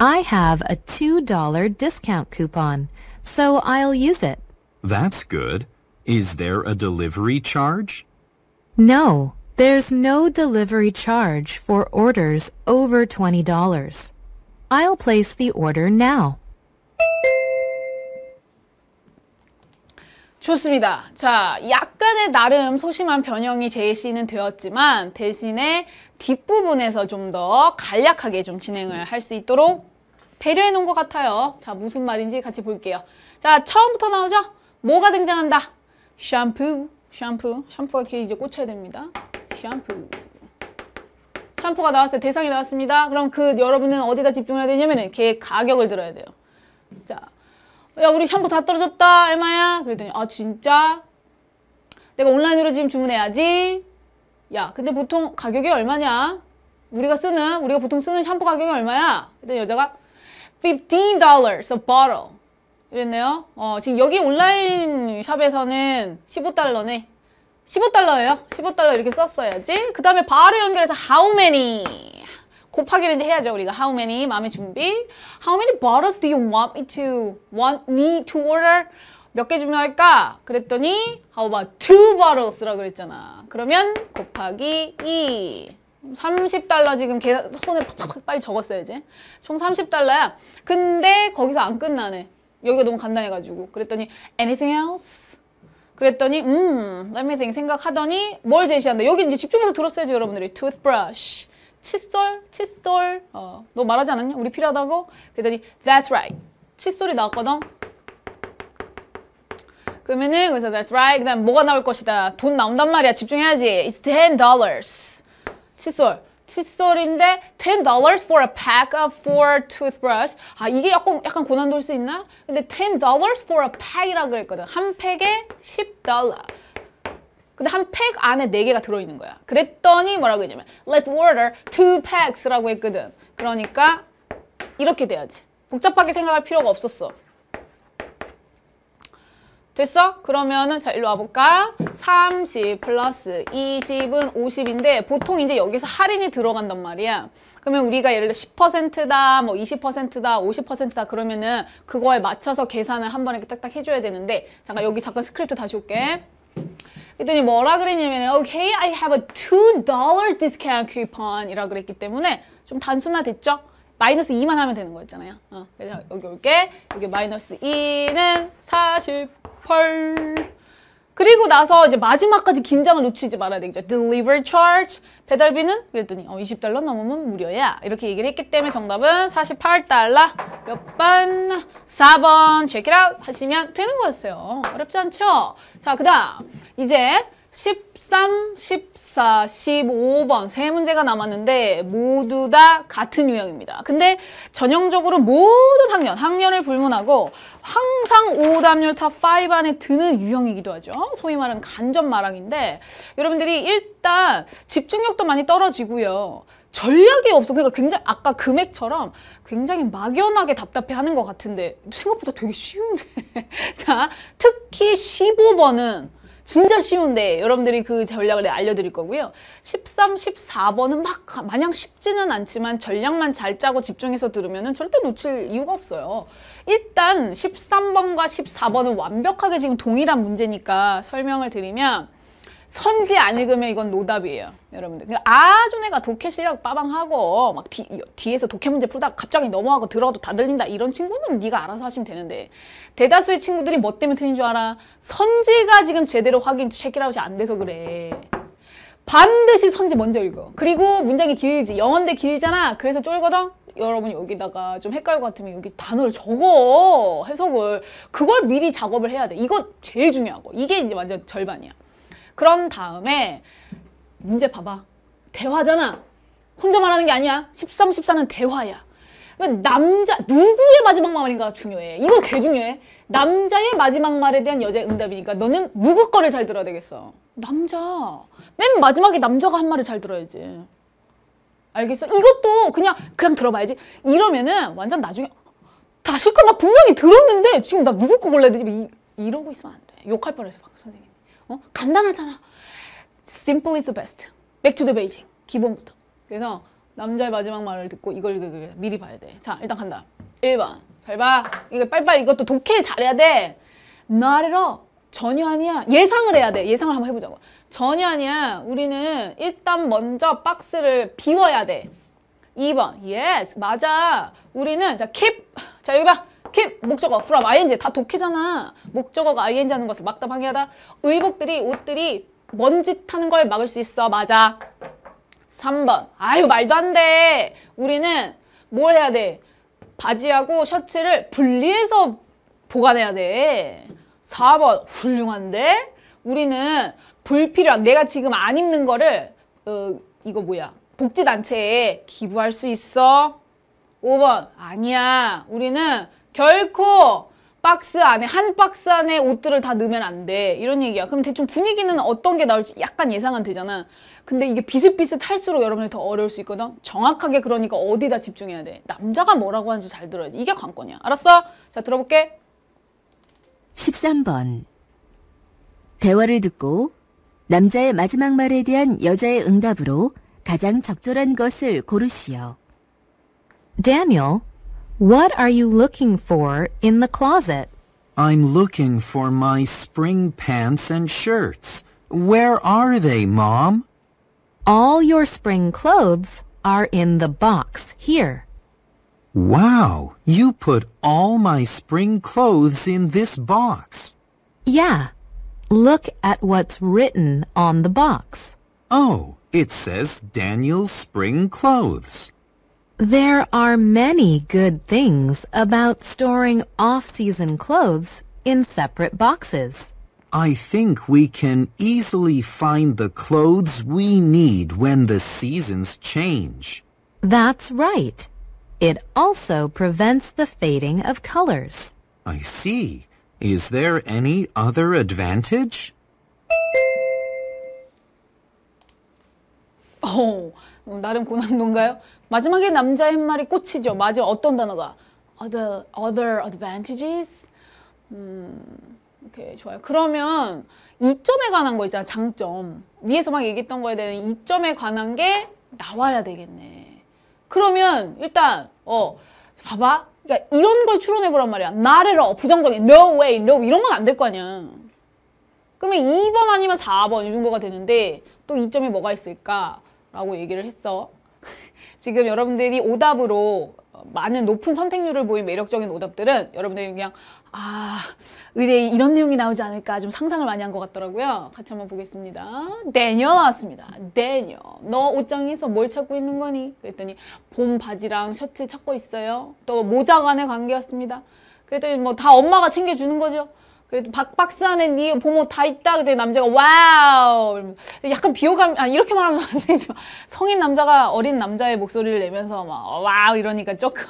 I have a $2 discount coupon, so I'll use it.
That's good. Is there a delivery charge?
No, there's no delivery charge for orders over $20. I'll place the order now.
좋습니다. 자, 약간의 나름 소심한 변형이 제시는 되었지만 대신에 뒷부분에서 좀 더 간략하게 좀 진행을 할 수 있도록 배려해 놓은 것 같아요. 자, 무슨 말인지 같이 볼게요. 자, 처음부터 나오죠? 뭐가 등장한다? 샴푸, 샴푸 샴푸가 귀에 이제 꽂혀야 됩니다 샴푸 샴푸가 나왔어요 대상이 나왔습니다 그럼 그 여러분은 어디다 집중해야 되냐면은 걔 가격을 들어야 돼요 자야 우리 샴푸 다 떨어졌다 얼마야 그랬더니 아 진짜 내가 온라인으로 지금 주문해야지 야 근데 보통 가격이 얼마냐 우리가 쓰는 우리가 보통 쓰는 샴푸 가격이 얼마야 그랬더니 여자가 $15 a bottle 이랬네요. 어, 지금 여기 온라인 샵에서는 15달러네. 15달러예요. 15달러 이렇게 썼어야지. 그 다음에 바로 연결해서 how many 곱하기를 이제 해야죠. 우리가 how many 마음의 준비. How many bottles do you want me to want me to order? 몇 개 주면 할까? 그랬더니 how about two bottles라고 그랬잖아. 그러면 곱하기 2. 30달러 지금 손에 팍팍 빨리 적었어야지. 총 30달러야. 근데 거기서 안 끝나네. 여기가 너무 간단해가지고 그랬더니 anything else? 그랬더니 음 let me think 생각하더니 뭘 제시한다 여기 이제 집중해서 들었어야지 여러분들이 toothbrush 칫솔 칫솔 어, 너 말하지 않았냐? 우리 필요하다고? 그랬더니 that's right 칫솔이 나왔거든 그러면은 그래서 that's right 그다음 뭐가 나올 것이다 돈 나온단 말이야 집중해야지 it's ten dollars 칫솔 칫솔인데 10 dollars for a pack of four toothbrush. 아 이게 약간 약간 고난도일 수 있나? 근데 10 dollars for a pack이라 그랬거든. 한 팩에 10 달러. 근데 한 팩 안에 네 개가 들어 있는 거야. 그랬더니 뭐라고 했냐면 let's order two packs라고 했거든. 그러니까 이렇게 돼야지. 복잡하게 생각할 필요가 없었어. 됐어? 그러면은 자 일로 와볼까? 30 플러스 20은 50인데 보통 이제 여기서 할인이 들어간단 말이야. 그러면 우리가 예를 들어 10%다, 뭐 20%다, 50%다 그러면은 그거에 맞춰서 계산을 한 번에 딱딱 해줘야 되는데 잠깐 여기 잠깐 스크립트 다시 올게. 그랬더니 뭐라 그랬냐면 Okay, I have a $2 discount coupon 이라 그랬기 때문에 좀 단순화됐죠? 마이너스 2만 하면 되는 거였잖아요. 어, 그래서 여기 올게. 여기 마이너스 2는 40 펄. 그리고 나서 이제 마지막까지 긴장을 놓치지 말아야 되겠죠. Deliver charge. 배달비는 그랬더니 어, 20달러 넘으면 무료야. 이렇게 얘기를 했기 때문에 정답은 48달러 몇 번? 4번. check it out 하시면 되는 거였어요. 어렵지 않죠? 자, 그 다음. 이제 10 13, 14, 15번 세 문제가 남았는데 모두 다 같은 유형입니다. 근데 전형적으로 모든 학년, 학년을 불문하고 항상 5담률탑5 안에 드는 유형이기도 하죠. 소위 말하는 간접 마랑인데 여러분들이 일단 집중력도 많이 떨어지고요. 전략이 없어. 그러니까 굉장히 아까 금액처럼 굉장히 막연하게 답답해 하는 것 같은데 생각보다 되게 쉬운데. 자, 특히 15번은 진짜 쉬운데 여러분들이 그 전략을 알려드릴 거고요. 13, 14번은 막 마냥 쉽지는 않지만 전략만 잘 짜고 집중해서 들으면 절대 놓칠 이유가 없어요. 일단 13번과 14번은 완벽하게 지금 동일한 문제니까 설명을 드리면 선지 안 읽으면 이건 노답이에요 여러분들 그 아주 내가 독해 실력 빠방하고 막 뒤, 뒤에서 독해 문제 풀다가 갑자기 넘어가고 들어도 다 들린다 이런 친구는 네가 알아서 하시면 되는데 대다수의 친구들이 뭐 때문에 틀린 줄 알아? 선지가 지금 제대로 확인 체크아웃이 안 돼서 그래 반드시 선지 먼저 읽어 그리고 문장이 길지 영어인데 길잖아 그래서 쫄거든? 여러분 여기다가 좀 헷갈릴 것 같으면 여기 단어를 적어 해석을 그걸 미리 작업을 해야 돼 이거 제일 중요하고 이게 이제 완전 절반이야 그런 다음에 문제 봐봐. 대화잖아. 혼자말 하는 게 아니야. 13, 14는 대화야. 남자 누구의 마지막 말인가가 중요해. 이거 개 중요해. 남자의 마지막 말에 대한 여자의 응답이니까 너는 누구 거를 잘 들어야 되겠어. 남자. 맨 마지막에 남자가 한 말을 잘 들어야지. 알겠어? 이것도 그냥 그냥 들어봐야지. 이러면은 완전 나중에 어, 다 실컷 나 분명히 들었는데 지금 나 누구 거 골라야 되지? 이, 이러고 있으면 안 돼. 욕할 뻔했어 방금 선생님. 어? 간단하잖아. Simple is the best. Back to the b e i i n 기본부터. 그래서 남자의 마지막 말을 듣고 이걸, 미리 봐야 돼. 자, 일단 간다. 1번. 잘 봐. 이거 빨빨 리리 이것도 독해 잘해야 돼. Not at all. 전혀 아니야. 예상을 해야 돼. 예상을 한번 해보자고. 전혀 아니야. 우리는 일단 먼저 박스를 비워야 돼. 2번. Yes. 맞아. 우리는 자, keep. 자, 여기 봐. 캡 목적어 from ing 다 독해잖아 목적어가 ing 하는 것을 막다 방해하다 의복들이 옷들이 먼지 타는 걸 막을 수 있어 맞아 3번 아유 말도 안 돼 우리는 뭘 해야 돼 바지하고 셔츠를 분리해서 보관해야 돼 4번 훌륭한데 우리는 불필요한 내가 지금 안 입는 거를 어, 이거 뭐야 복지단체에 기부할 수 있어 5번 아니야 우리는 결코 박스 안에 한 박스 안에 옷들을 다 넣으면 안 돼 이런 얘기야 그럼 대충 분위기는 어떤 게 나올지 약간 예상은 되잖아 근데 이게 비슷비슷할수록 여러분이 더 어려울 수 있거든 정확하게 그러니까 어디다 집중해야 돼 남자가 뭐라고 하는지 잘 들어야지 이게 관건이야 알았어? 자 들어볼게
13번 대화를 듣고 남자의 마지막 말에 대한 여자의 응답으로 가장 적절한 것을 고르시오
Daniel What are you looking for in the
closet? I'm looking for my spring pants and shirts. Where are they, Mom? All your spring clothes are in the box here. Wow, you put all my spring clothes in this box. Yeah, look at what's
written on
the box. Oh, it says Daniel's spring clothes.
There are many good things about storing off-season clothes in
separate boxes. I think we can easily find the clothes we need when the seasons change. That's right.
It also prevents the fading of colors.
I see. Is there any other advantage?
Oh, 나름 고난도인가요? 마지막에 남자의 한 말이 꽂히죠 맞아 어떤 단어가? Other, other advantages? 음, 오케이, 좋아요. 그러면 이점에 관한 거 있잖아, 장점. 위에서 막 얘기했던 거에 대한 이점에 관한 게 나와야 되겠네. 그러면 일단, 어, 봐봐. 그러니까 이런 걸 추론해보란 말이야. Not at all, 부정적인, no way, no, 이런 건 안 될 거 아니야. 그러면 2번 아니면 4번 이 정도가 되는데 또 이점이 뭐가 있을까? 라고 얘기를 했어. 지금 여러분들이 오답으로 어, 많은 높은 선택률을 보인 매력적인 오답들은 여러분들이 그냥 아 의뢰에 이런 내용이 나오지 않을까 좀 상상을 많이 한 것 같더라고요. 같이 한번 보겠습니다. 데니얼 나왔습니다. 데니얼 너 옷장에서 뭘 찾고 있는 거니? 그랬더니 봄 바지랑 셔츠 찾고 있어요. 또 모자 간의 관계였습니다. 그랬더니 뭐 다 엄마가 챙겨주는 거죠. 그래도 박 박스 안에 네 보모 다 있다 그때 남자가 와우 약간 비호감 아 이렇게 말하면 안 되지만 성인 남자가 어린 남자의 목소리를 내면서 막 와우 이러니까 조금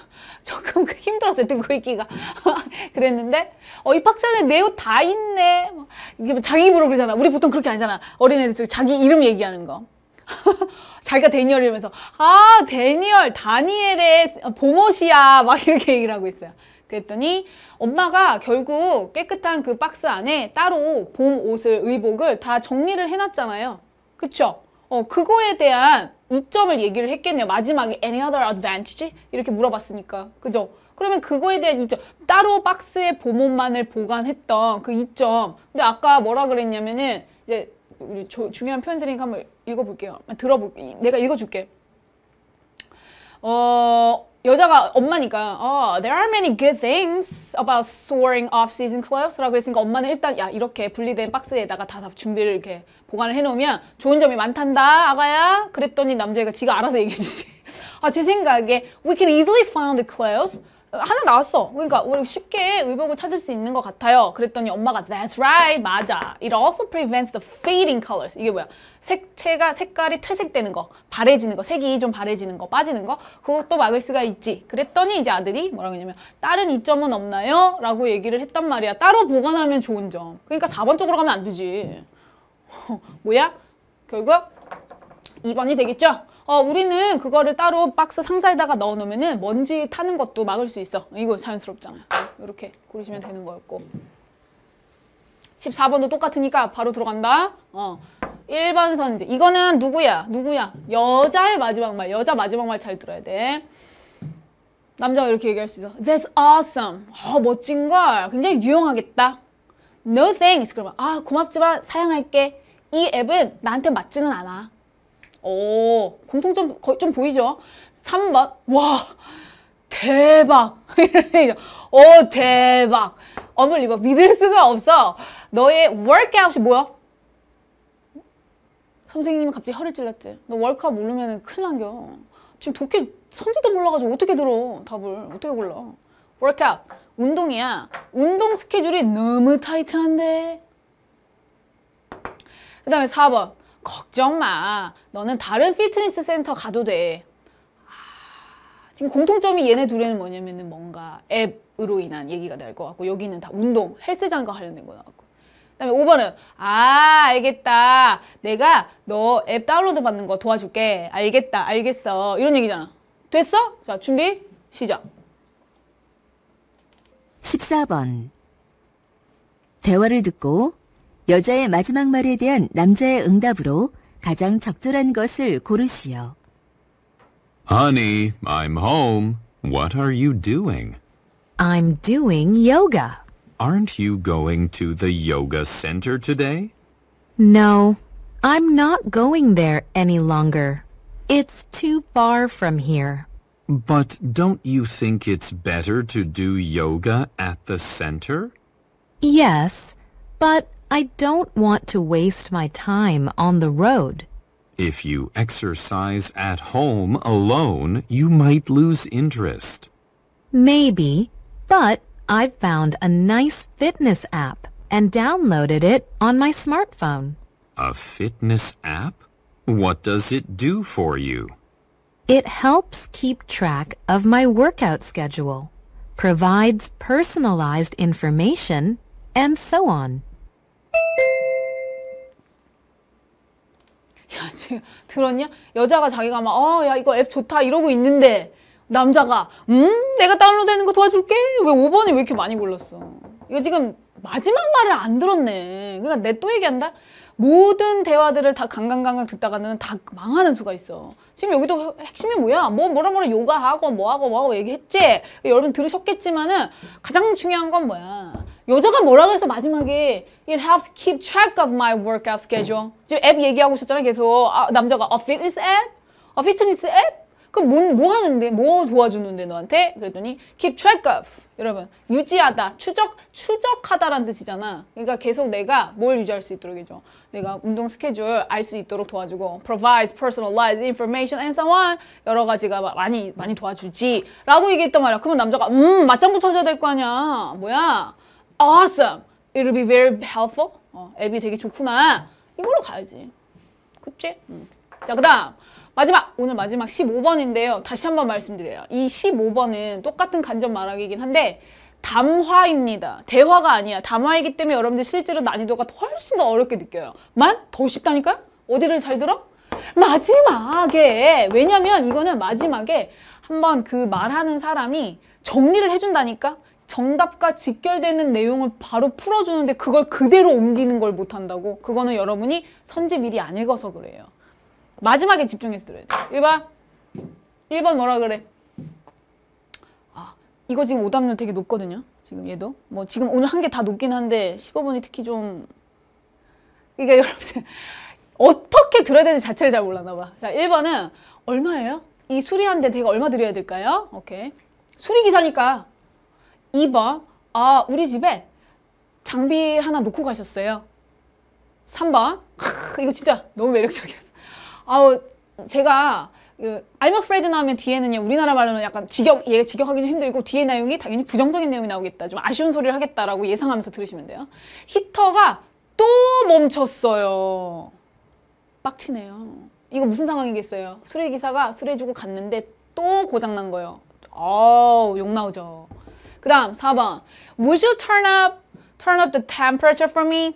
조금 그 힘들었어요 듣고 있기가 그 그랬는데 어 이 박스 안에 내 옷 다 있네 이게 뭐 자기 입으로 그러잖아 우리 보통 그렇게 아니잖아 어린애들 자기 이름 얘기하는 거 자기가 데니얼이면서 아 데니얼 다니엘의 보모시야 막 이렇게 얘기를 하고 있어요 그랬더니 엄마가 결국 깨끗한 그 박스 안에 따로 봄 옷을 의복을 다 정리를 해놨잖아요. 그쵸? 어, 그거에 대한 이점을 얘기를 했겠네요. 마지막에 any other advantage? 이렇게 물어봤으니까. 그죠? 그러면 그거에 대한 이점 따로 박스에 봄옷만을 보관했던 그 이점 근데 아까 뭐라 그랬냐면은 이제 우리 중요한 표현들이니까 한번 읽어볼게요. 들어볼 게 내가 읽어줄게. 어, 여자가 엄마니까 oh, there are many good things about soaring off-season clubs o 라고 했으니까 엄마는 일단 야 이렇게 분리된 박스에다가 다, 다 준비를 이렇게 보관을 해놓으면 좋은 점이 많단다 아가야 그랬더니 남자애가 지가 알아서 얘기해주지 아제 생각에 we can easily find the clothes 하나 나왔어. 그러니까 우리 쉽게 의복을 찾을 수 있는 것 같아요. 그랬더니 엄마가 That's right, 맞아. It also prevents the fading colors. 이게 뭐야? 색채가 색깔이 퇴색되는 거, 바래지는 거, 색이 좀 바래지는 거, 빠지는 거 그것도 막을 수가 있지. 그랬더니 이제 아들이 뭐라고 했냐면 다른 이점은 없나요? 라고 얘기를 했단 말이야. 따로 보관하면 좋은 점. 그러니까 4번 쪽으로 가면 안 되지. 뭐야? 결국 2번이 되겠죠? 어, 우리는 그거를 따로 박스 상자에다가 넣어놓으면 은 먼지 타는 것도 막을 수 있어. 이거 자연스럽잖아요. 이렇게 고르시면 되는 거였고. 14번도 똑같으니까 바로 들어간다. 어. 1번 선지. 이거는 누구야? 누구야? 여자의 마지막 말. 여자 마지막 말 잘 들어야 돼. 남자가 이렇게 얘기할 수 있어. That's awesome. 어, 멋진걸. 굉장히 유용하겠다. No thanks. 그러면 아 고맙지만 사양할게. 이 앱은 나한테 맞지는 않아. 오, 어, 공통점 거의 좀 보이죠? 3번. 와, 대박. 어, 대박. 어머리버 믿을 수가 없어. 너의 워크아웃이 뭐야? 선생님이 갑자기 허리 찔렀지. 너 월컵 모르면 큰일 난겨. 지금 도끼 선지도 몰라가지고 어떻게 들어 답을 어떻게 골라 워크아웃 운동이야 운동 스케줄이 너무 타이트한데 그 다음에 4번 걱정 마. 너는 다른 피트니스 센터 가도 돼. 아, 지금 공통점이 얘네 둘에는 뭐냐면은 뭔가 앱으로 인한 얘기가 될 것 같고 여기는 다 운동, 헬스장과 관련된 거 나왔고 그다음에 5번은 아 알겠다 내가 너 앱 다운로드 받는 거 도와줄게 알겠다 알겠어 이런 얘기잖아 됐어? 자 준비 시작
14번 대화를 듣고 여자의 마지막 말에 대한 남자의 응답으로 가장 적절한 것을 고르시오.
Honey, I'm home. What are you doing?
I'm doing yoga.
Aren't you going to the yoga center today?
No, I'm not going there any longer. It's too far from here.
But don't you think it's better to do yoga at the center?
Yes, but I don't want to waste my time on the road.
If you exercise at home alone, you might lose interest.
Maybe, but I've found a nice fitness app and downloaded it on my smartphone.
A fitness app? What does it do for you?
It helps keep track of my workout schedule, provides personalized information, and so on.
야 지금 들었냐? 여자가 자기가 막어야 이거 앱 좋다 이러고 있는데 남자가 음 내가 다운로드하는 거 도와줄게 왜 5번이 왜 이렇게 많이 골랐어 이거 지금 마지막 말을 안 들었네 그러니까 내 또 얘기한다 모든 대화들을 다 강강강강 듣다가는 다 망하는 수가 있어. 지금 여기도 핵심이 뭐야? 뭐 뭐라 뭐라 요가하고 뭐하고 뭐하고 얘기했지? 여러분 들으셨겠지만은 가장 중요한 건 뭐야? 여자가 뭐라 그래서 마지막에 It helps keep track of my workout schedule. 지금 앱 얘기하고 있었잖아 계속. 아, 남자가 어 피트니스 앱? 어 피트니스 앱? 그럼 뭐, 뭐 하는데? 뭐 도와주는데 너한테? 그랬더니 keep track of. 여러분 유지하다 추적 추적하다는 뜻이잖아 그러니까 계속 내가 뭘 유지할 수 있도록이죠 내가 운동 스케줄 알 수 있도록 도와주고 provides personalized information and so on 여러 가지가 많이 많이 도와주지 라고 얘기했단 말이야 그러면 남자가 음 맞장구 쳐줘야 될 거 아니야 뭐야 awesome it'll be very helpful 어, 앱이 되게 좋구나 이걸로 가야지 그치? 음. 자그 다음 마지막! 오늘 마지막 15번인데요. 다시 한 번 말씀드려요. 이 15번은 똑같은 간접 말하기이긴 한데 담화입니다. 대화가 아니야. 담화이기 때문에 여러분들 실제로 난이도가 훨씬 더 어렵게 느껴요. 만 더 쉽다니까요? 어디를 잘 들어? 마지막에! 왜냐면 이거는 마지막에 한번 그 말하는 사람이 정리를 해준다니까? 정답과 직결되는 내용을 바로 풀어주는데 그걸 그대로 옮기는 걸 못한다고? 그거는 여러분이 선지 미리 안 읽어서 그래요. 마지막에 집중해서 들어야 돼. 1번. 1번 뭐라 그래? 아, 이거 지금 오답률 되게 높거든요. 지금 얘도. 뭐 지금 오늘 한 개 다 높긴 한데 15번이 특히 좀 그러니까 여러분 어떻게 들어야 되는지 자체를 잘 몰랐나 봐. 자, 1번은 얼마예요? 이수리한는데 제가 얼마 드려야 될까요? 오케이. 수리기사니까 2번 아 우리 집에 장비 하나 놓고 가셨어요. 3번 크, 이거 진짜 너무 매력적이었어. 아우 제가 그 알마 프레드 나오면 뒤에는요 우리나라 말로는 약간 직역 얘 예, 직역하기 좀 힘들고 뒤에 내용이 당연히 부정적인 내용이 나오겠다 좀 아쉬운 소리를 하겠다라고 예상하면서 들으시면 돼요 히터가 또 멈췄어요 빡치네요 이거 무슨 상황이겠어요 수리기사가 수리해주고 갔는데 또 고장난 거예요 아우욕 나오죠 그 다음 4번 Would you turn up, turn up the temperature for me?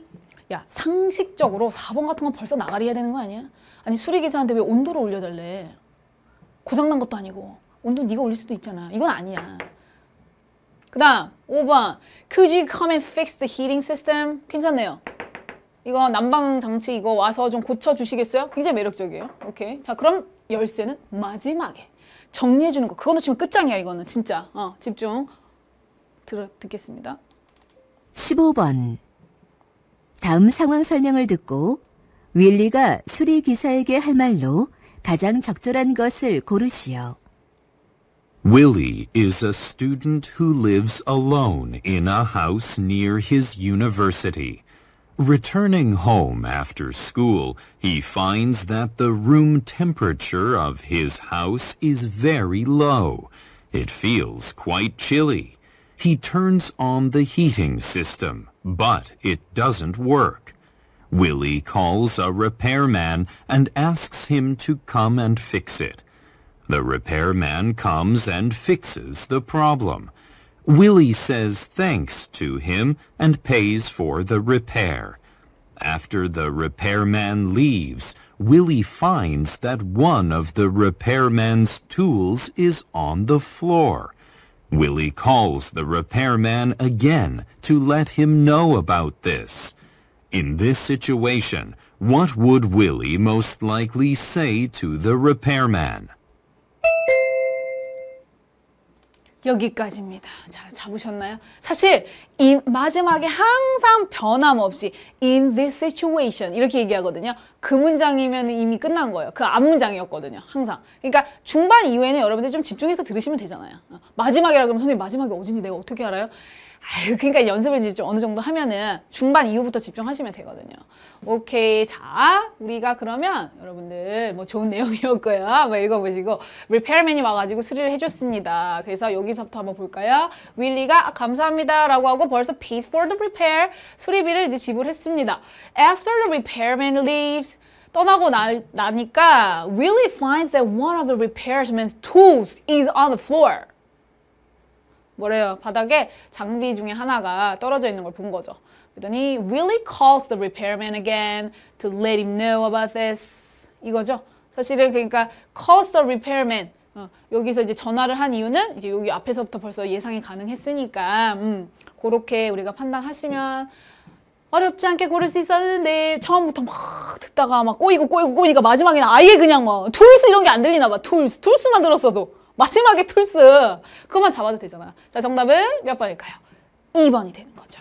야 상식적으로 4번 같은 건 벌써 나가리 해야 되는 거 아니야? 아니 수리기사한테 왜 온도를 올려달래 고장난 것도 아니고 온도 네가 올릴 수도 있잖아 이건 아니야 그 다음 5번 Could you come and fix the heating system? 괜찮네요 이거 난방 장치 이거 와서 좀 고쳐주시겠어요? 굉장히 매력적이에요 오케이 자 그럼 열쇠는 마지막에 정리해주는 거 그거 놓 지금 끝장이야 이거는 진짜 어, 집중 들어, 듣겠습니다
15번 다음 상황 설명을 듣고 윌리가 수리 기사에게 할 말로 가장 적절한 것을 고르시오.
Willie is a student who lives alone in a house near his university. Returning home after school, he finds that the room temperature of his house is very low. It feels quite chilly. He turns on the heating system, but it doesn't work. Willie calls a repairman and asks him to come and fix it. The repairman comes and fixes the problem. Willie says thanks to him and pays for the repair. After the repairman leaves, Willie finds that one of the repairman's tools is on the floor. Willie calls the repairman again to let him know about this. In this situation, what would Willie most likely say to the repairman?
여기까지입니다. 자, 잡으셨나요? 사실 i 마지막에 항상 변함없이 in this situation 이렇게 얘기하거든요. 그 문장이면 이미 끝난 거예요. 그 앞 문장이었거든요. 항상. 그러니까 중반 이후에는 여러분들 좀 집중해서 들으시면 되잖아요. 어, 마지막이라 그러면 선생님 마지막이 어딘지 내가 어떻게 알아요? 아유, 그러니까 연습을 이제 좀 어느 정도 하면은 중반 이후부터 집중하시면 되거든요. 오케이. 자, 우리가 그러면 여러분들 뭐 좋은 내용이었고요. 뭐 읽어보시고, 리페어맨이 와가지고 수리를 해줬습니다. 그래서 여기서부터 한번 볼까요? 윌리가 아, 감사합니다. 라고 하고 벌써 pays for the repair. 수리비를 이제 지불했습니다. After the repairman leaves, 떠나고 나, 나니까 Willie finds that one of the repairman's tools is on the floor. 뭐래요? 바닥에 장비 중에 하나가 떨어져 있는 걸 본 거죠. 그랬더니 really calls the repairman again to let him know about this. 이거죠. 사실은 그러니까 calls the repairman. 어, 여기서 이제 전화를 한 이유는 이제 여기 앞에서부터 벌써 예상이 가능했으니까 음, 그렇게 우리가 판단하시면 어렵지 않게 고를 수 있었는데 처음부터 막 듣다가 막 꼬이고 꼬이고 꼬이니까 마지막에는 아예 그냥 뭐 툴스 이런 게 안 들리나 봐 툴스 툴스만 들었어도 마지막에 플스 그만 잡아도 되잖아. 자, 정답은 몇 번일까요? 2번이 되는 거죠.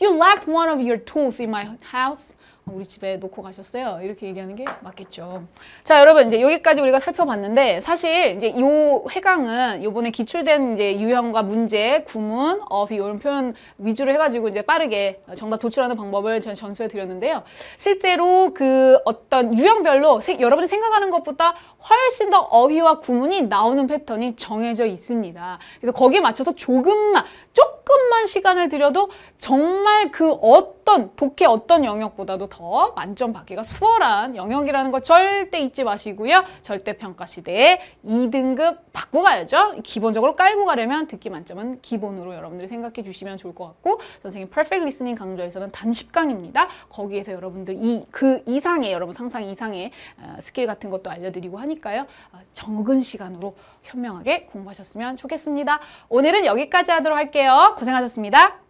You left one of your tools in my house. 어, 우리 집에 놓고 가셨어요. 이렇게 얘기하는 게 맞겠죠. 자, 여러분 이제 여기까지 우리가 살펴봤는데 사실 이제 요 해강은 요번에 기출된 이제 유형과 문제, 구문, 어휘 이런 표현 위주로 해가지고 이제 빠르게 정답 도출하는 방법을 전 전수해 드렸는데요. 실제로 그 어떤 유형별로 세, 여러분이 생각하는 것보다 훨씬 더 어휘와 구문이 나오는 패턴이 정해져 있습니다. 그래서 거기에 맞춰서 조금만, 조금만 시간을 들여도 정말 그 어떤, 독해 어떤 영역보다도 더 만점 받기가 수월한 영역이라는 거 절대 잊지 마시고요. 절대 평가 시대에 2등급 받고 가야죠. 기본적으로 깔고 가려면 듣기 만점은 기본으로 여러분들이 생각해 주시면 좋을 것 같고 선생님 퍼펙트 리스닝 강좌에서는 단 10강입니다. 거기에서 여러분들 이 그 이상의 여러분 상상 이상의 어, 스킬 같은 것도 알려드리고 하니 하니까요. 아, 적은 시간으로 현명하게 공부하셨으면 좋겠습니다. 오늘은 여기까지 하도록 할게요. 고생하셨습니다.